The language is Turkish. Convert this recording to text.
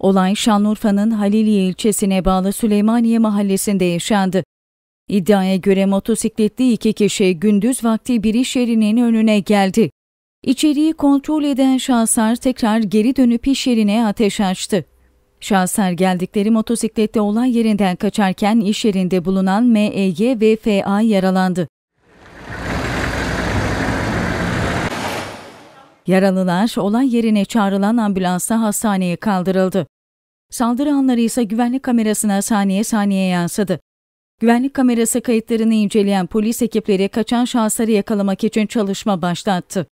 Olay Şanlıurfa'nın Haliliye ilçesine bağlı Süleymaniye mahallesinde yaşandı. İddiaya göre motosikletli iki kişi gündüz vakti bir iş yerinin önüne geldi. İçeriği kontrol eden şahıslar tekrar geri dönüp iş yerine ateş açtı. Şahıslar geldikleri motosiklette olay yerinden kaçarken iş yerinde bulunan MEY ve FA yaralandı. Yaralılar olay yerine çağrılan ambulansa hastaneye kaldırıldı. Saldırı anları ise güvenlik kamerasına saniye saniye yansıdı. Güvenlik kamerası kayıtlarını inceleyen polis ekipleri kaçan şahısları yakalamak için çalışma başlattı.